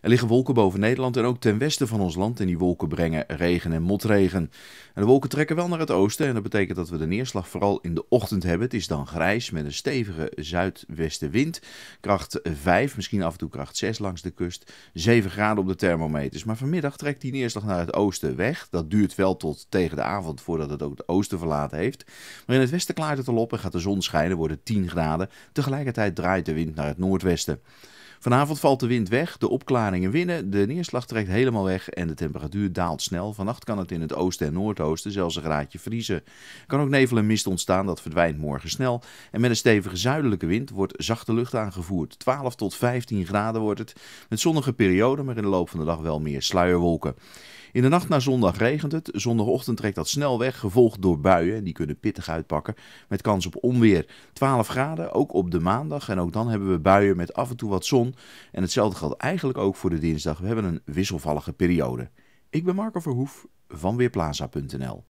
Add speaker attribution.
Speaker 1: Er liggen wolken boven Nederland en ook ten westen van ons land. En die wolken brengen regen en motregen. de wolken trekken wel naar het oosten. En dat betekent dat we de neerslag vooral in de ochtend hebben. Het is dan grijs met een stevige zuidwestenwind. Kracht 5, misschien af en toe kracht 6 langs de kust. 7 graden op de thermometers. Maar vanmiddag trekt die neerslag naar het oosten weg. Dat duurt wel tot tegen de avond voordat het ook het oosten verlaten heeft. Maar in het westen klaart het al op en gaat de zon schijnen, worden 10 graden. Tegelijkertijd draait de wind naar het noordwesten. Vanavond valt de wind weg, de opklaringen winnen, de neerslag trekt helemaal weg en de temperatuur daalt snel. Vannacht kan het in het oosten en noordoosten zelfs een graadje vriezen. kan ook nevel en mist ontstaan, dat verdwijnt morgen snel. En met een stevige zuidelijke wind wordt zachte lucht aangevoerd. 12 tot 15 graden wordt het, met zonnige perioden, maar in de loop van de dag wel meer sluierwolken. In de nacht naar zondag regent het. Zondagochtend trekt dat snel weg, gevolgd door buien. Die kunnen pittig uitpakken met kans op onweer. 12 graden, ook op de maandag. En ook dan hebben we buien met af en toe wat zon. En hetzelfde geldt eigenlijk ook voor de dinsdag. We hebben een wisselvallige periode. Ik ben Marco Verhoef van Weerplaza.nl.